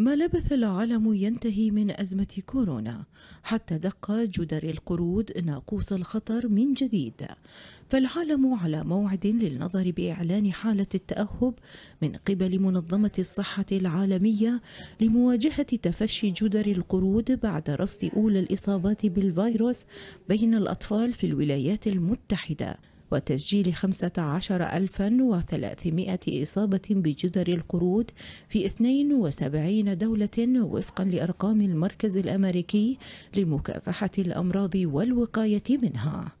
ما لبث العالم ينتهي من أزمة كورونا حتى دق جدر القرود ناقوس الخطر من جديد فالعالم على موعد للنظر بإعلان حالة التأهب من قبل منظمة الصحة العالمية لمواجهة تفشي جدر القرود بعد رصد أولى الإصابات بالفيروس بين الأطفال في الولايات المتحدة وتسجيل 15300 إصابة بجدر القرود في 72 دولة وفقا لأرقام المركز الأمريكي لمكافحة الأمراض والوقاية منها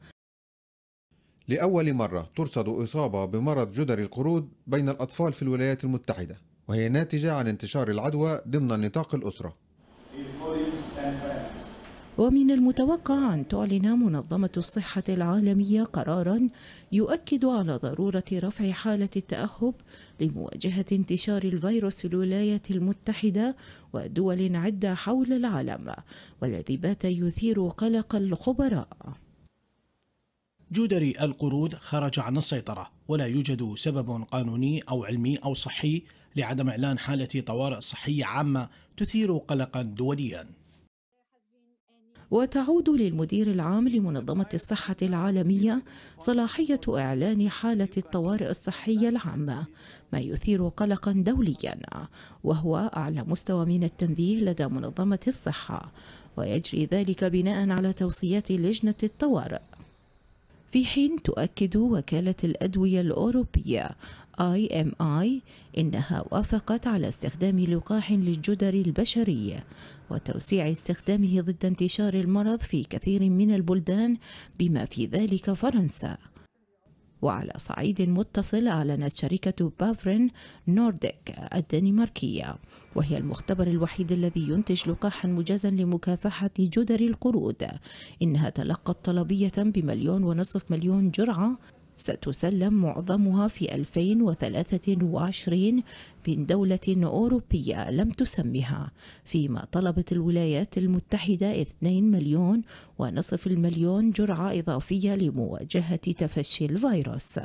لأول مرة ترصد إصابة بمرض جدر القرود بين الأطفال في الولايات المتحدة وهي ناتجة عن انتشار العدوى ضمن نطاق الأسرة ومن المتوقع أن تعلن منظمة الصحة العالمية قرارا يؤكد على ضرورة رفع حالة التأهب لمواجهة انتشار الفيروس في الولايات المتحدة ودول عدة حول العالم والذي بات يثير قلق الخبراء جودري القرود خرج عن السيطرة ولا يوجد سبب قانوني أو علمي أو صحي لعدم إعلان حالة طوارئ صحية عامة تثير قلقا دوليا وتعود للمدير العام لمنظمة الصحة العالمية صلاحية إعلان حالة الطوارئ الصحية العامة ما يثير قلقا دوليا وهو أعلى مستوى من التنبيه لدى منظمة الصحة ويجري ذلك بناء على توصيات لجنة الطوارئ في حين تؤكد وكالة الأدوية الأوروبية IMI إنها وافقت على استخدام لقاح للجدر البشرية وتوسيع استخدامه ضد انتشار المرض في كثير من البلدان بما في ذلك فرنسا وعلى صعيد متصل أعلنت شركة بافرين نورديك الدنماركية وهي المختبر الوحيد الذي ينتج لقاحا مجازا لمكافحة جدر القرود إنها تلقت طلبية بمليون ونصف مليون جرعة ستسلم معظمها في 2023 من دولة أوروبية لم تسمها فيما طلبت الولايات المتحدة 2 مليون ونصف المليون جرعة إضافية لمواجهة تفشي الفيروس